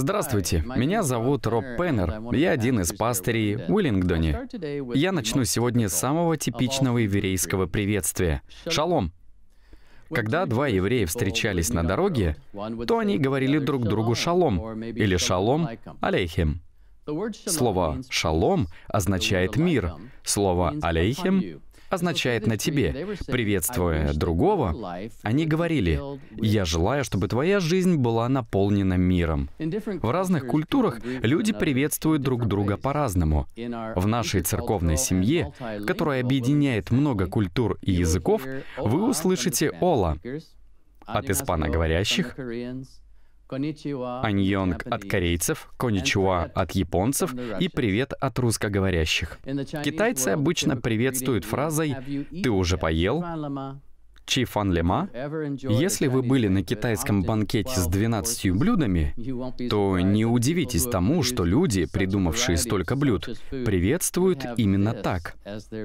Здравствуйте, меня зовут Роб Пеннер. Я один из пастырей в Уиллингдоне. Я начну сегодня с самого типичного еврейского приветствия — «Шалом». Когда два еврея встречались на дороге, то они говорили друг другу «шалом» или «шалом алейхим». Слово «шалом» означает «мир», слово «алейхим» означает «на тебе». Приветствуя другого, они говорили, «Я желаю, чтобы твоя жизнь была наполнена миром». В разных культурах люди приветствуют друг друга по-разному. В нашей церковной семье, которая объединяет много культур и языков, вы услышите «Ола» от испаноговорящих аньонг от корейцев, коничуа от японцев и привет от русскоговорящих. Китайцы обычно приветствуют фразой «ты уже поел?», Чи Фан Лема, если вы были на китайском банкете с 12 блюдами, то не удивитесь тому, что люди, придумавшие столько блюд, приветствуют именно так.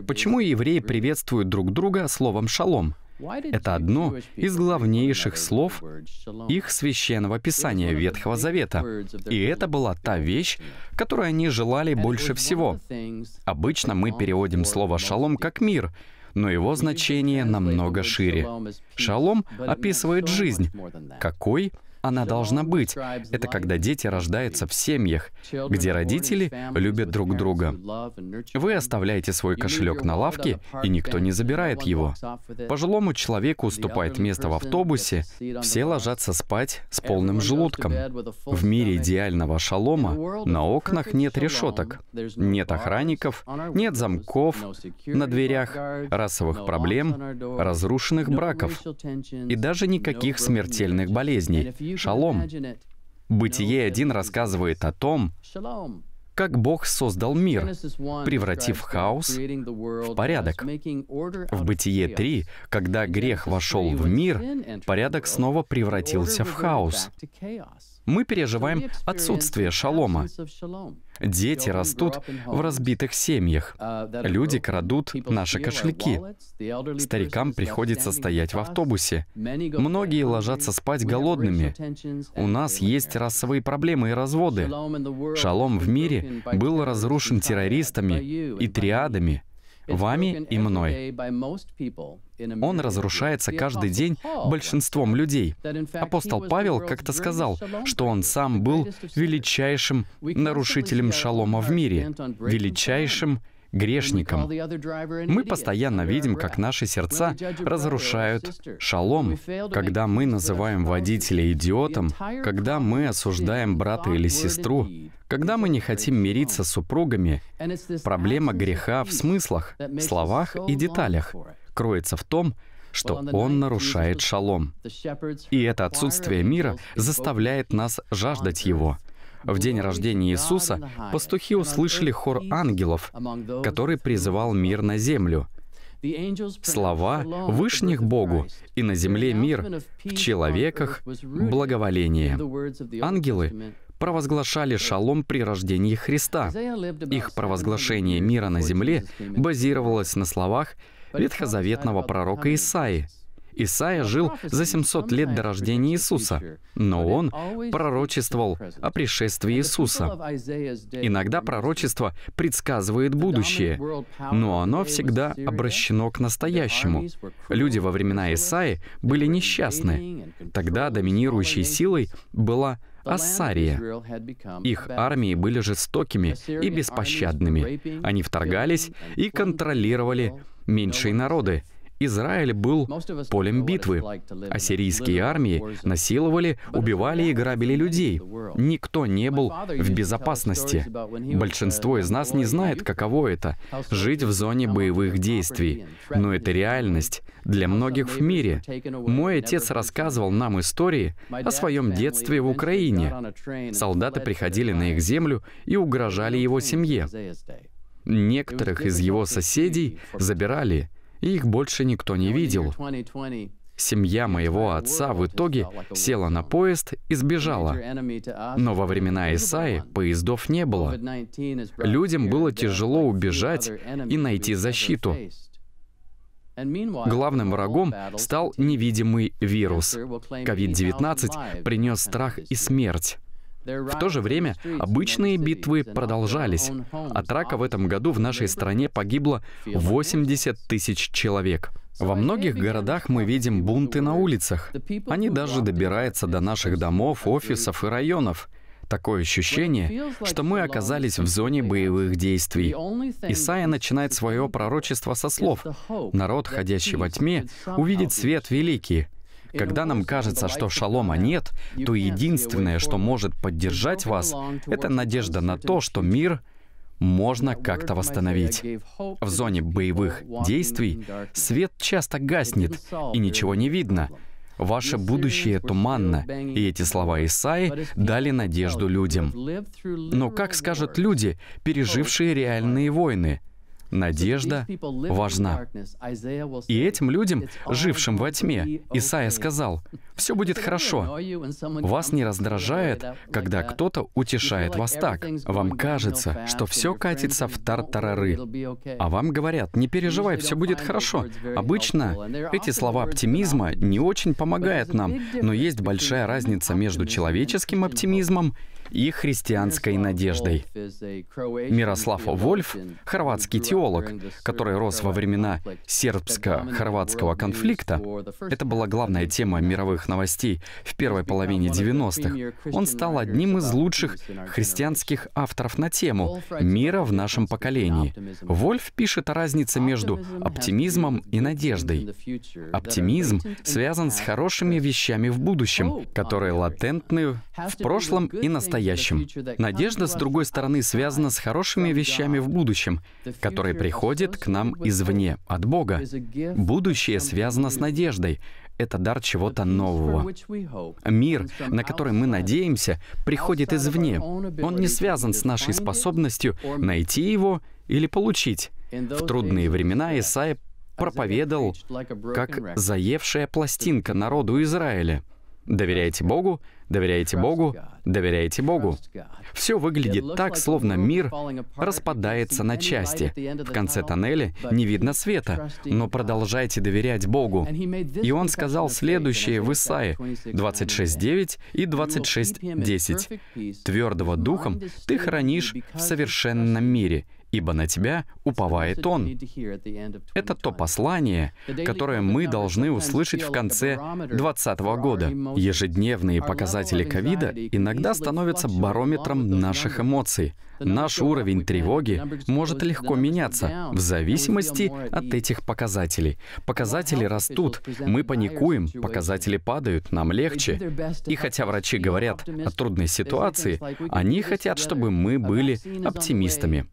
Почему евреи приветствуют друг друга словом «шалом»? Это одно из главнейших слов их священного писания Ветхого Завета. И это была та вещь, которую они желали больше всего. Обычно мы переводим слово «шалом» как «мир», но его значение намного шире. Шалом описывает жизнь. Какой она должна быть. Это когда дети рождаются в семьях, где родители любят друг друга. Вы оставляете свой кошелек на лавке, и никто не забирает его. Пожилому человеку уступает место в автобусе, все ложатся спать с полным желудком. В мире идеального шалома на окнах нет решеток, нет охранников, нет замков на дверях, расовых проблем, разрушенных браков и даже никаких смертельных болезней, шалом. Бытие один рассказывает о том, как Бог создал мир, превратив хаос в порядок. В Бытие 3, когда грех вошел в мир, порядок снова превратился в хаос мы переживаем отсутствие шалома. Дети растут в разбитых семьях. Люди крадут наши кошельки. Старикам приходится стоять в автобусе. Многие ложатся спать голодными. У нас есть расовые проблемы и разводы. Шалом в мире был разрушен террористами и триадами — вами и мной. Он разрушается каждый день большинством людей. Апостол Павел как-то сказал, что он сам был величайшим нарушителем шалома в мире, величайшим грешникам. Мы постоянно видим, как наши сердца разрушают шалом, когда мы называем водителя идиотом, когда мы осуждаем брата или сестру, когда мы не хотим мириться с супругами. Проблема греха в смыслах, словах и деталях кроется в том, что он нарушает шалом. И это отсутствие мира заставляет нас жаждать его — в день рождения Иисуса пастухи услышали хор ангелов, который призывал мир на землю. Слова «вышних Богу» и «на земле мир», «в человеках благоволение». Ангелы провозглашали шалом при рождении Христа. Их провозглашение мира на земле базировалось на словах ветхозаветного пророка Исаии. Исаия жил за 700 лет до рождения Иисуса, но он пророчествовал о пришествии Иисуса. Иногда пророчество предсказывает будущее, но оно всегда обращено к настоящему. Люди во времена Исаи были несчастны. Тогда доминирующей силой была Ассария. Их армии были жестокими и беспощадными. Они вторгались и контролировали меньшие народы, Израиль был полем битвы. Ассирийские армии насиловали, убивали и грабили людей. Никто не был в безопасности. Большинство uh, из нас не знает, каково это — жить в зоне боевых действий. Но это реальность для многих в мире. Мой отец рассказывал нам истории о своем детстве в Украине. Солдаты приходили на их землю и угрожали его семье. Некоторых из его соседей забирали — и их больше никто не видел. Семья моего отца в итоге села на поезд и сбежала. Но во времена Исаи поездов не было. Людям было тяжело убежать и найти защиту. Главным врагом стал невидимый вирус. COVID-19 принес страх и смерть. В то же время обычные битвы продолжались. От рака в этом году в нашей стране погибло 80 тысяч человек. Во многих городах мы видим бунты на улицах. Они даже добираются до наших домов, офисов и районов. Такое ощущение, что мы оказались в зоне боевых действий. Исаия начинает свое пророчество со слов «Народ, ходящий во тьме, увидит свет великий». Когда нам кажется, что шалома нет, то единственное, что может поддержать вас, это надежда на то, что мир можно как-то восстановить. В зоне боевых действий свет часто гаснет, и ничего не видно. Ваше будущее туманно, и эти слова Исаи дали надежду людям. Но как скажут люди, пережившие реальные войны — Надежда важна. И этим людям, жившим во тьме, Исаия сказал, «Все будет хорошо. Вас не раздражает, когда кто-то утешает вас так. Вам кажется, что все катится в тартарары. А вам говорят, не переживай, все будет хорошо. Обычно эти слова оптимизма не очень помогают нам, но есть большая разница между человеческим оптимизмом и христианской надеждой. Мирослав Вольф, хорватский теолог, который рос во времена сербско-хорватского конфликта, это была главная тема мировых новостей в первой половине 90-х, он стал одним из лучших христианских авторов на тему «Мира в нашем поколении». Вольф пишет о разнице между оптимизмом и надеждой. Оптимизм связан с хорошими вещами в будущем, которые латентны в прошлом и настоящем настоящем. Надежда, с другой стороны, связана с хорошими вещами в будущем, которые приходят к нам извне, от Бога. Будущее связано с надеждой, это дар чего-то нового. Мир, на который мы надеемся, приходит извне. Он не связан с нашей способностью найти его или получить. В трудные времена Исаия проповедовал, как заевшая пластинка народу Израиля — Доверяйте Богу, доверяйте Богу, доверяйте Богу. Все выглядит так, словно мир распадается на части. В конце тоннеля не видно света, но продолжайте доверять Богу. И он сказал следующее в Исаии 26.9 и 26.10. «Твердого духом ты хранишь в совершенном мире, ибо на тебя уповает Он. Это то послание, которое мы должны услышать в конце 2020 года. Ежедневные показатели ковида иногда становятся барометром наших эмоций. Наш уровень тревоги может легко меняться в зависимости от этих показателей. Показатели растут, мы паникуем, показатели падают, нам легче. И хотя врачи говорят о трудной ситуации, они хотят, чтобы мы были оптимистами.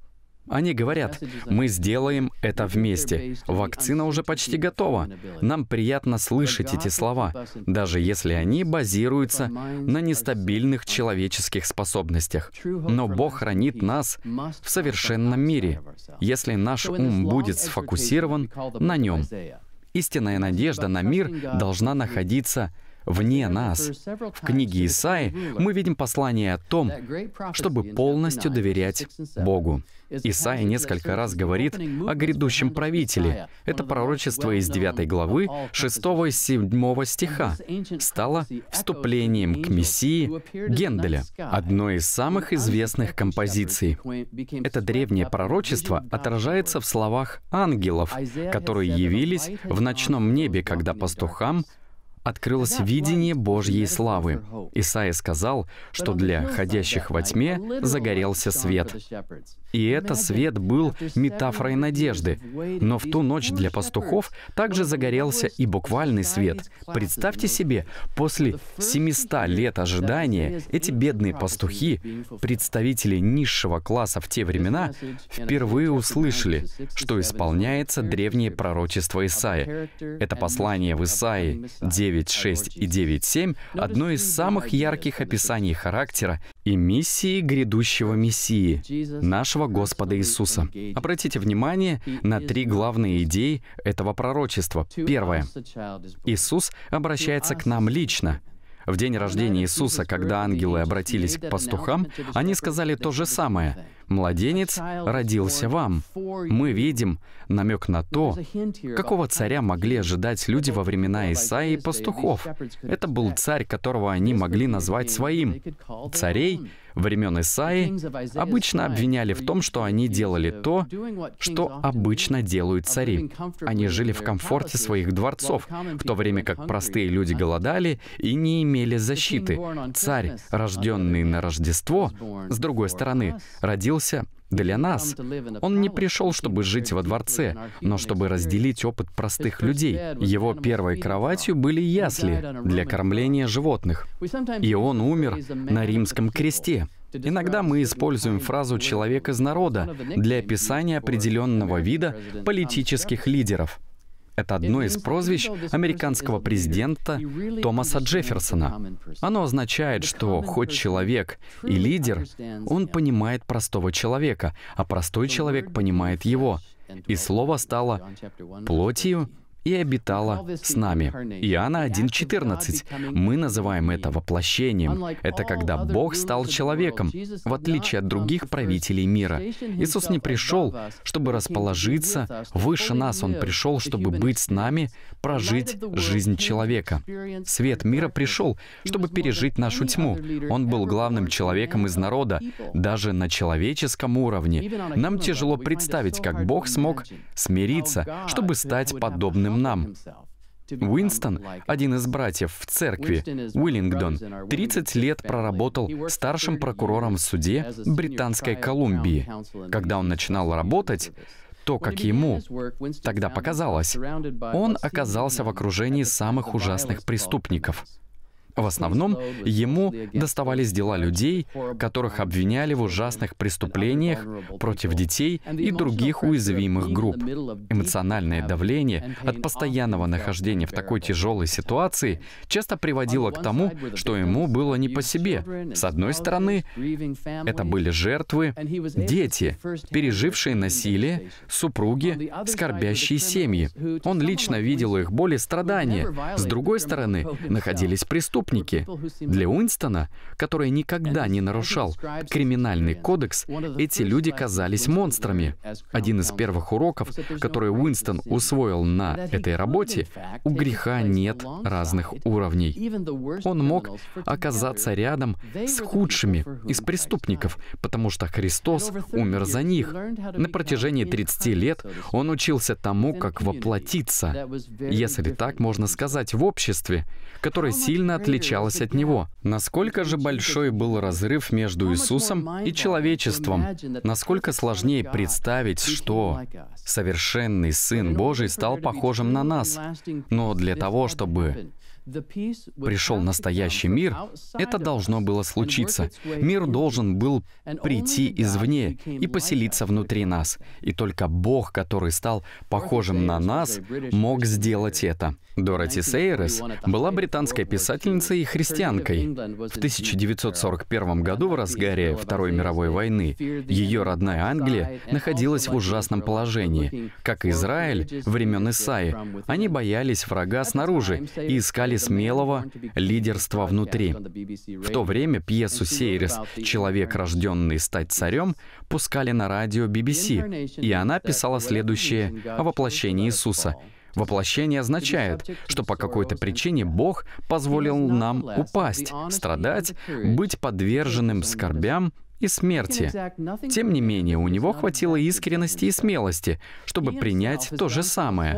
Они говорят, мы сделаем это вместе. Вакцина уже почти готова. Нам приятно слышать эти слова, даже если они базируются на нестабильных человеческих способностях. Но Бог хранит нас в совершенном мире, если наш ум будет сфокусирован на нем. Истинная надежда на мир должна находиться вне нас. В книге Исаи мы видим послание о том, чтобы полностью доверять Богу. Исаия несколько раз говорит о грядущем правителе. Это пророчество из 9 главы 6 и 7 стиха стало вступлением к Мессии Генделя, одной из самых известных композиций. Это древнее пророчество отражается в словах ангелов, которые явились в ночном небе, когда пастухам открылось видение Божьей славы. Исаия сказал, что для ходящих во тьме загорелся свет. И это свет был метафорой надежды. Но в ту ночь для пастухов также загорелся и буквальный свет. Представьте себе, после 700 лет ожидания эти бедные пастухи, представители низшего класса в те времена, впервые услышали, что исполняется древнее пророчество Исаия. Это послание в Исаии 9 9.6 и 9.7 — одно из самых ярких описаний характера и миссии грядущего Мессии, нашего Господа Иисуса. Обратите внимание на три главные идеи этого пророчества. Первое. Иисус обращается к нам лично — в день рождения Иисуса, когда ангелы обратились к пастухам, они сказали то же самое. «Младенец родился вам». Мы видим намек на то, какого царя могли ожидать люди во времена Исаии и пастухов. Это был царь, которого они могли назвать своим. Царей — времен Исаи обычно обвиняли в том, что они делали то, что обычно делают цари. Они жили в комфорте своих дворцов, в то время как простые люди голодали и не имели защиты. Царь, рожденный на Рождество, с другой стороны, родился для нас. Он не пришел, чтобы жить во дворце, но чтобы разделить опыт простых людей. Его первой кроватью были ясли для кормления животных. И он умер на римском кресте. Иногда мы используем фразу «человек из народа» для описания определенного вида политических лидеров — это одно из прозвищ американского президента Томаса Джефферсона. Оно означает, что хоть человек и лидер, он понимает простого человека, а простой человек понимает его. И слово стало плотью и обитала с нами. Иоанна 1.14. Мы называем это воплощением. Это когда Бог стал человеком, в отличие от других правителей мира. Иисус не пришел, чтобы расположиться выше нас. Он пришел, чтобы быть с нами, прожить жизнь человека. Свет мира пришел, чтобы пережить нашу тьму. Он был главным человеком из народа, даже на человеческом уровне. Нам тяжело представить, как Бог смог смириться, чтобы стать подобным нужен нам. Уинстон, один из братьев в церкви, Уиллингдон, 30 лет проработал старшим прокурором в суде Британской Колумбии. Когда он начинал работать, то, как ему тогда показалось, он оказался в окружении самых ужасных преступников — в основном ему доставались дела людей, которых обвиняли в ужасных преступлениях против детей и других уязвимых групп. Эмоциональное давление от постоянного нахождения в такой тяжелой ситуации часто приводило к тому, что ему было не по себе. С одной стороны, это были жертвы, дети, пережившие насилие, супруги, скорбящие семьи. Он лично видел их боль и страдания. С другой стороны, находились преступники, преступники. Для Уинстона, который никогда не нарушал криминальный кодекс, эти люди казались монстрами. Один из первых уроков, который Уинстон усвоил на этой работе, у греха нет разных уровней. Он мог оказаться рядом с худшими из преступников, потому что Христос умер за них. На протяжении 30 лет он учился тому, как воплотиться, если так можно сказать, в обществе, которое сильно отличается отличалась от него. Насколько же большой был разрыв между Иисусом и человечеством? Насколько сложнее представить, что совершенный Сын Божий стал похожим на нас? Но для того, чтобы пришел настоящий мир, это должно было случиться. Мир должен был прийти извне и поселиться внутри нас. И только Бог, который стал похожим на нас, мог сделать это. Дороти Сейрес была британской писательницей и христианкой. В 1941 году, в разгаре Второй мировой войны, ее родная Англия находилась в ужасном положении. Как Израиль времен Исаи, они боялись врага снаружи и искали ждали смелого лидерства внутри. В то время пьесу «Сейрис. Человек, рожденный стать царем» пускали на радио BBC, и она писала следующее о воплощении Иисуса. Воплощение означает, что по какой-то причине Бог позволил нам упасть, страдать, быть подверженным скорбям, и смерти. Тем не менее, у него хватило искренности и смелости, чтобы принять то же самое.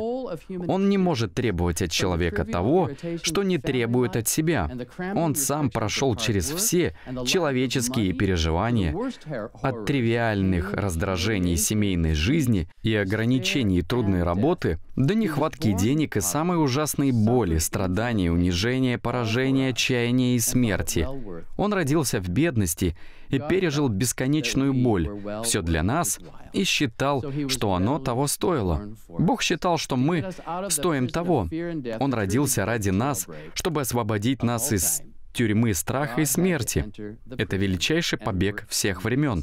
Он не может требовать от человека того, что не требует от себя. Он сам прошел через все человеческие переживания от тривиальных раздражений семейной жизни и ограничений трудной работы до нехватки денег и самой ужасной боли, страдания, унижения, поражения, отчаяния и смерти. Он родился в бедности и пережил бесконечную боль, все для нас, и считал, что оно того стоило. Бог считал, что мы стоим того. Он родился ради нас, чтобы освободить нас из тюрьмы страха и смерти. Это величайший побег всех времен.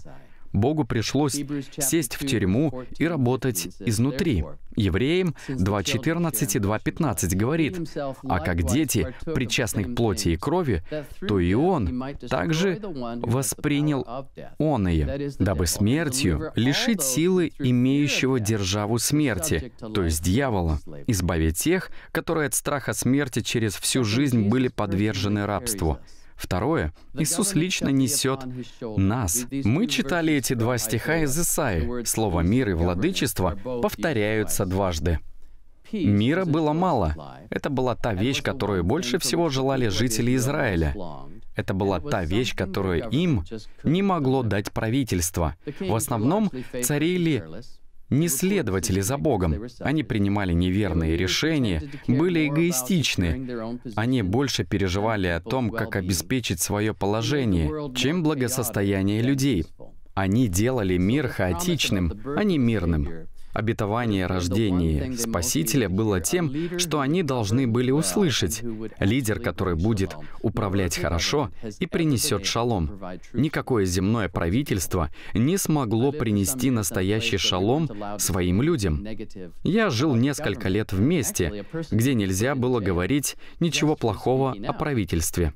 Богу пришлось сесть в тюрьму и работать изнутри. Евреям 2.14 и 2.15 говорит, «А как дети, причастны к плоти и крови, то и он также воспринял он ее, дабы смертью лишить силы имеющего державу смерти, то есть дьявола, избавить тех, которые от страха смерти через всю жизнь были подвержены рабству». Второе, Иисус лично несет нас. Мы читали эти два стиха из Исаи. Слово «мир» и «владычество» повторяются дважды. Мира было мало. Это была та вещь, которую больше всего желали жители Израиля. Это была та вещь, которую им не могло дать правительство. В основном царили не следователи за Богом. Они принимали неверные решения, были эгоистичны. Они больше переживали о том, как обеспечить свое положение, чем благосостояние людей. Они делали мир хаотичным, а не мирным. Обетование рождения Спасителя было тем, что они должны были услышать. Лидер, который будет управлять хорошо и принесет шалом. Никакое земное правительство не смогло принести настоящий шалом своим людям. Я жил несколько лет вместе, где нельзя было говорить ничего плохого о правительстве.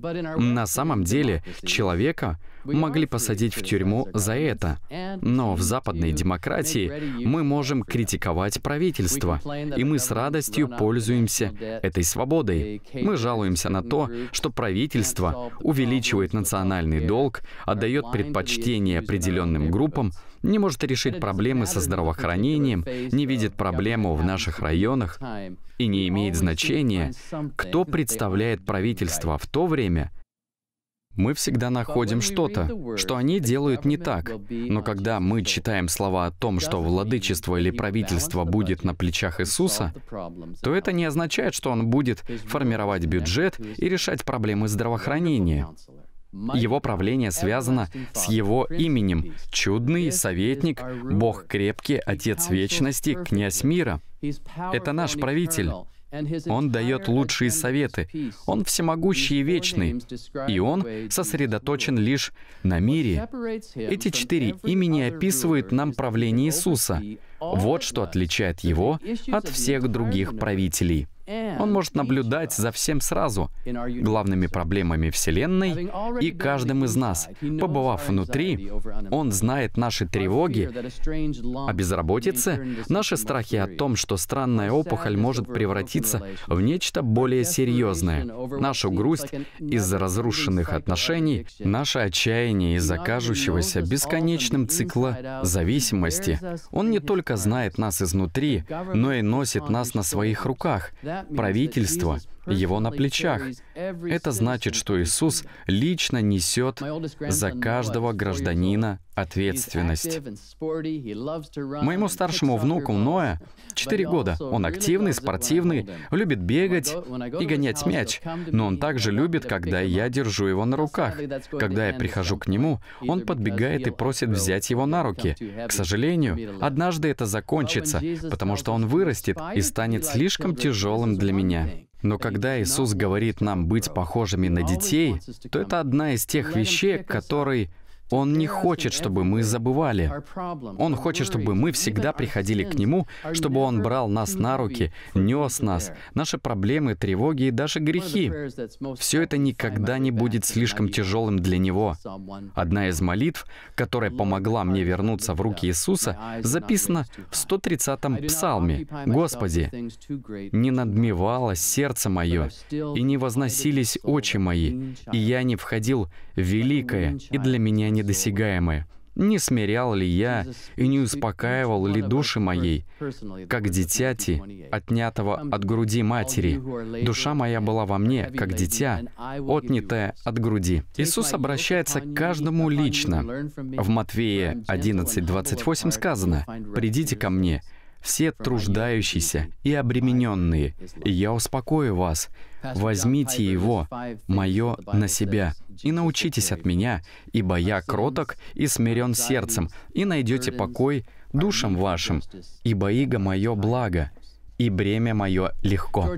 На самом деле, человека могли посадить в тюрьму за это. Но в западной демократии мы можем критиковать правительство, и мы с радостью пользуемся этой свободой. Мы жалуемся на то, что правительство увеличивает национальный долг, отдает предпочтение определенным группам, не может решить проблемы со здравоохранением, не видит проблему в наших районах и не имеет значения, кто представляет правительство в то время, мы всегда находим что-то, что они делают не так. Но когда мы читаем слова о том, что владычество или правительство будет на плечах Иисуса, то это не означает, что он будет формировать бюджет и решать проблемы здравоохранения. Его правление связано с его именем — Чудный Советник, Бог Крепкий, Отец Вечности, Князь Мира. Это наш правитель. Он дает лучшие советы. Он всемогущий и вечный. И он сосредоточен лишь на мире. Эти четыре имени описывают нам правление Иисуса. Вот что отличает его от всех других правителей. Он может наблюдать за всем сразу, главными проблемами Вселенной и каждым из нас. Побывав внутри, Он знает наши тревоги о а безработице, наши страхи о том, что странная опухоль может превратиться в нечто более серьезное, нашу грусть из-за разрушенных отношений, наше отчаяние из-за кажущегося бесконечным цикла зависимости. Он не только знает нас изнутри, но и носит нас на своих руках, правительство его на плечах. Это значит, что Иисус лично несет за каждого гражданина ответственность. Моему старшему внуку Ноя 4 года. Он активный, спортивный, любит бегать и гонять мяч. Но он также любит, когда я держу его на руках. Когда я прихожу к нему, он подбегает и просит взять его на руки. К сожалению, однажды это закончится, потому что он вырастет и станет слишком тяжелым для меня. Но когда Иисус говорит нам быть похожими на детей, то это одна из тех вещей, к которой он не хочет, чтобы мы забывали. Он хочет, чтобы мы всегда приходили к Нему, чтобы Он брал нас на руки, нес нас, наши проблемы, тревоги и даже грехи. Все это никогда не будет слишком тяжелым для Него. Одна из молитв, которая помогла мне вернуться в руки Иисуса, записана в 130-м псалме. «Господи, не надмевало сердце мое, и не возносились очи мои, и я не входил в великое, и для меня не недосягаемое, не смирял ли я и не успокаивал ли души моей, как дитяти, отнятого от груди матери. Душа моя была во мне, как дитя, отнятая от груди. Иисус обращается к каждому лично. В Матвея 11:28 сказано, «Придите ко мне, все труждающиеся и обремененные, и я успокою вас. Возьмите его, мое, на себя, и научитесь от меня, ибо я кроток и смирен сердцем, и найдете покой душам вашим, ибо иго мое благо, и бремя мое легко.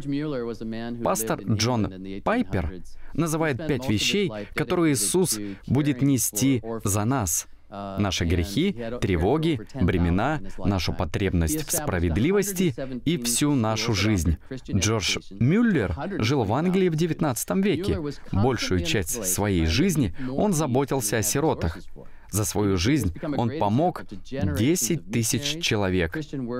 Пастор Джон Пайпер называет пять вещей, которые Иисус будет нести за нас — наши грехи, тревоги, бремена, нашу потребность в справедливости и всю нашу жизнь. Джордж Мюллер жил в Англии в XIX веке. Большую часть своей жизни он заботился о сиротах. За свою жизнь он помог 10 тысяч человек.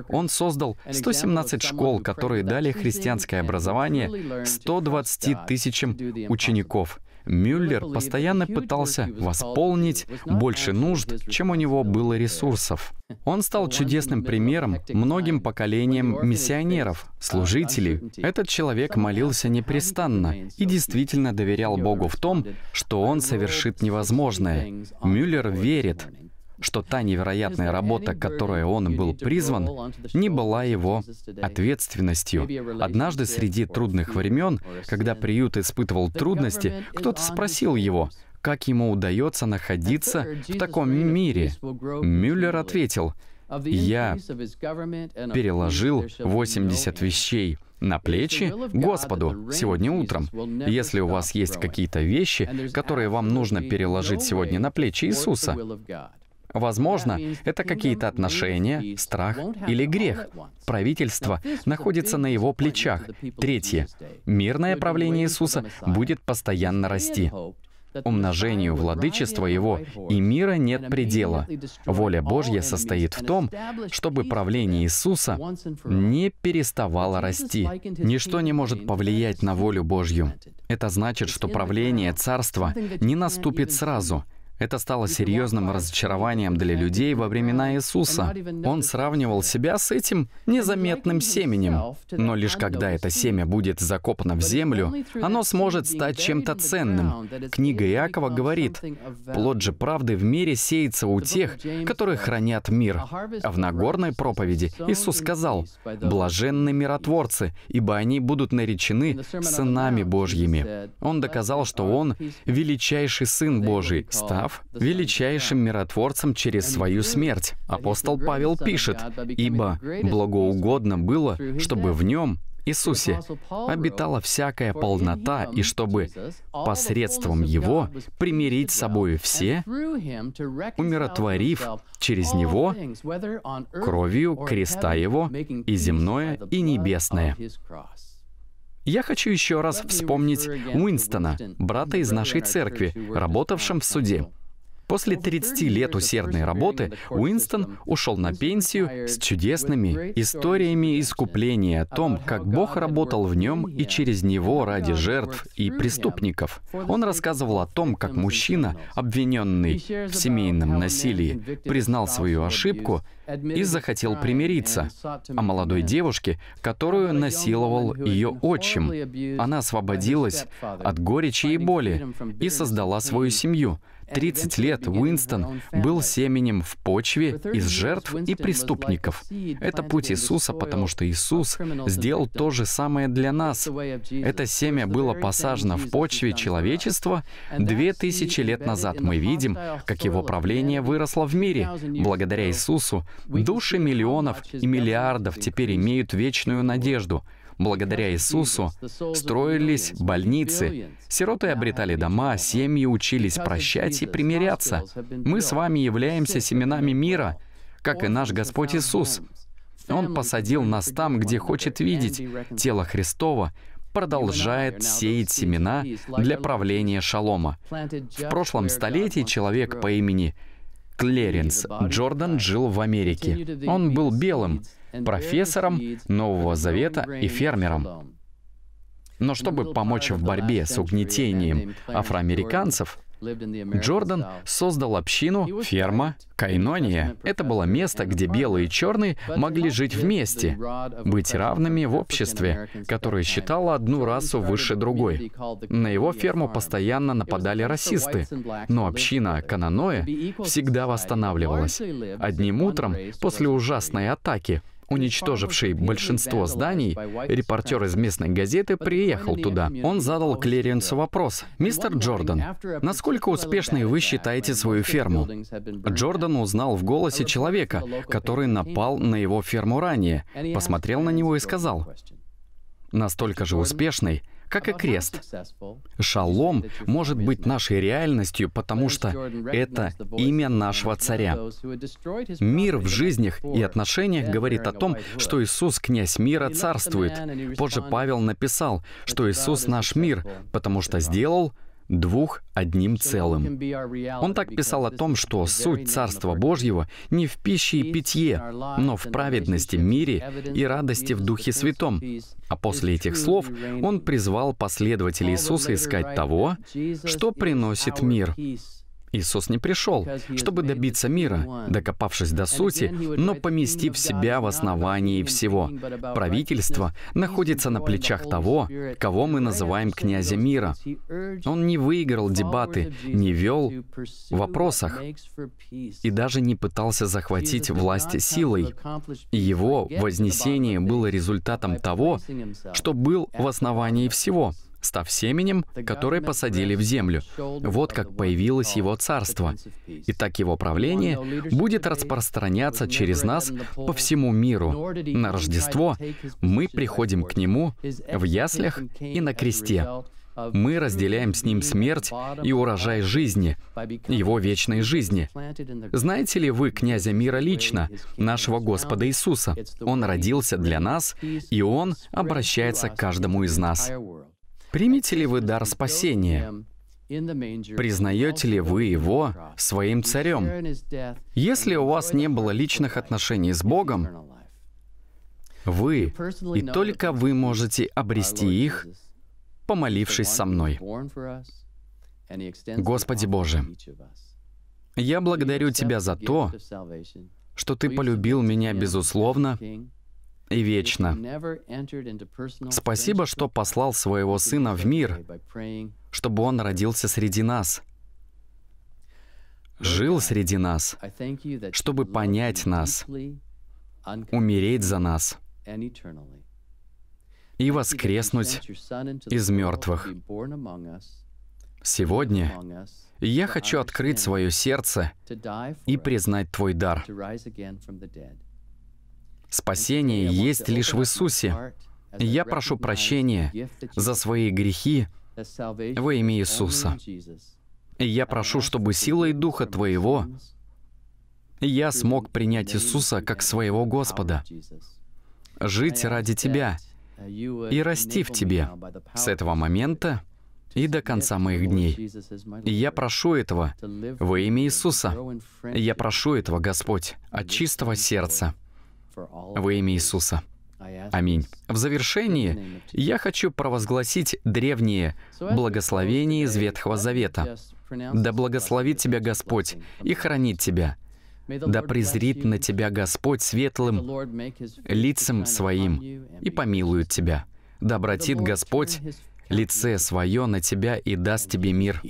Он создал 117 школ, которые дали христианское образование 120 тысячам учеников. Мюллер постоянно пытался восполнить больше нужд, чем у него было ресурсов. Он стал чудесным примером многим поколениям миссионеров, служителей. Этот человек молился непрестанно и действительно доверял Богу в том, что он совершит невозможное. Мюллер верит, что та невероятная работа, которой он был призван, не была его ответственностью. Однажды среди трудных времен, когда приют испытывал трудности, кто-то спросил его, как ему удается находиться в таком мире. Мюллер ответил, «Я переложил 80 вещей» на плечи Господу сегодня утром. Если у вас есть какие-то вещи, которые вам нужно переложить сегодня на плечи Иисуса, Возможно, это какие-то отношения, страх или грех. Правительство находится на его плечах. Третье. Мирное правление Иисуса будет постоянно расти. Умножению владычества Его и мира нет предела. Воля Божья состоит в том, чтобы правление Иисуса не переставало расти. Ничто не может повлиять на волю Божью. Это значит, что правление Царства не наступит сразу — это стало серьезным разочарованием для людей во времена Иисуса. Он сравнивал себя с этим незаметным семенем. Но лишь когда это семя будет закопано в землю, оно сможет стать чем-то ценным. Книга Иакова говорит, «Плод же правды в мире сеется у тех, которые хранят мир». А в Нагорной проповеди Иисус сказал, «Блаженны миротворцы, ибо они будут наречены сынами Божьими». Он доказал, что Он — величайший Сын Божий, став став величайшим миротворцем через свою смерть. Апостол Павел пишет, «Ибо благоугодно было, чтобы в нем, Иисусе обитала всякая полнота, и чтобы посредством Его примирить с собой все, умиротворив через Него кровью креста Его и земное, и небесное. Я хочу еще раз вспомнить Уинстона, брата из нашей церкви, работавшим в суде. После 30 лет усердной работы Уинстон ушел на пенсию с чудесными историями искупления о том, как Бог работал в нем и через него ради жертв и преступников. Он рассказывал о том, как мужчина, обвиненный в семейном насилии, признал свою ошибку и захотел примириться, о а молодой девушке, которую насиловал ее отчим. Она освободилась от горечи и боли и создала свою семью, 30 лет Уинстон был семенем в почве из жертв и преступников. Это путь Иисуса, потому что Иисус сделал то же самое для нас. Это семя было посажено в почве человечества 2000 лет назад. Мы видим, как его правление выросло в мире. Благодаря Иисусу души миллионов и миллиардов теперь имеют вечную надежду — Благодаря Иисусу строились больницы, сироты обретали дома, семьи учились прощать и примиряться. Мы с вами являемся семенами мира, как и наш Господь Иисус. Он посадил нас там, где хочет видеть тело Христова, продолжает сеять семена для правления шалома. В прошлом столетии человек по имени Клеренс Джордан жил в Америке. Он был белым, профессором Нового Завета и фермером. Но чтобы помочь в борьбе с угнетением афроамериканцев, Джордан создал общину «Ферма Кайнония». Это было место, где белые и черные могли жить вместе, быть равными в обществе, которое считало одну расу выше другой. На его ферму постоянно нападали расисты, но община Кананоя всегда восстанавливалась. Одним утром, после ужасной атаки, уничтоживший большинство зданий, репортер из местной газеты приехал туда. Он задал Клеренсу вопрос. «Мистер Джордан, насколько успешной вы считаете свою ферму?» Джордан узнал в голосе человека, который напал на его ферму ранее, посмотрел на него и сказал, «Настолько же успешный." как и крест. Шалом может быть нашей реальностью, потому что это имя нашего царя. Мир в жизнях и отношениях говорит о том, что Иисус, князь мира, царствует. Позже Павел написал, что Иисус наш мир, потому что сделал двух одним целым. Он так писал о том, что суть Царства Божьего не в пище и питье, но в праведности, мире и радости в Духе Святом. А после этих слов он призвал последователей Иисуса искать того, что приносит мир. Иисус не пришел, чтобы добиться мира, докопавшись до сути, но поместив себя в основании всего. Правительство находится на плечах того, кого мы называем князя мира. Он не выиграл дебаты, не вел в вопросах и даже не пытался захватить власть силой. И его вознесение было результатом того, что был в основании всего — став семенем, которое посадили в землю. Вот как появилось его царство. И так его правление будет распространяться через нас по всему миру. На Рождество мы приходим к нему в яслях и на кресте. Мы разделяем с ним смерть и урожай жизни, его вечной жизни. Знаете ли вы князя мира лично, нашего Господа Иисуса? Он родился для нас, и он обращается к каждому из нас. Примите ли вы дар спасения? Признаете ли вы его своим царем? Если у вас не было личных отношений с Богом, вы и только вы можете обрести их, помолившись со мной. Господи Боже, я благодарю Тебя за то, что Ты полюбил меня безусловно и вечно. Спасибо, что послал своего Сына в мир, чтобы Он родился среди нас, жил среди нас, чтобы понять нас, умереть за нас и воскреснуть из мертвых. Сегодня я хочу открыть свое сердце и признать Твой дар. Спасение есть лишь в Иисусе. Я прошу прощения за свои грехи во имя Иисуса. Я прошу, чтобы силой Духа Твоего я смог принять Иисуса как своего Господа, жить ради Тебя и расти в Тебе с этого момента и до конца моих дней. я прошу этого во имя Иисуса. Я прошу этого, Господь, от чистого сердца. Во имя Иисуса. Аминь. В завершении я хочу провозгласить древнее благословение из Ветхого Завета. «Да благословит тебя Господь и хранит тебя. Да презрит на тебя Господь светлым лицем своим и помилует тебя. Да обратит Господь лице свое на тебя и даст тебе мир».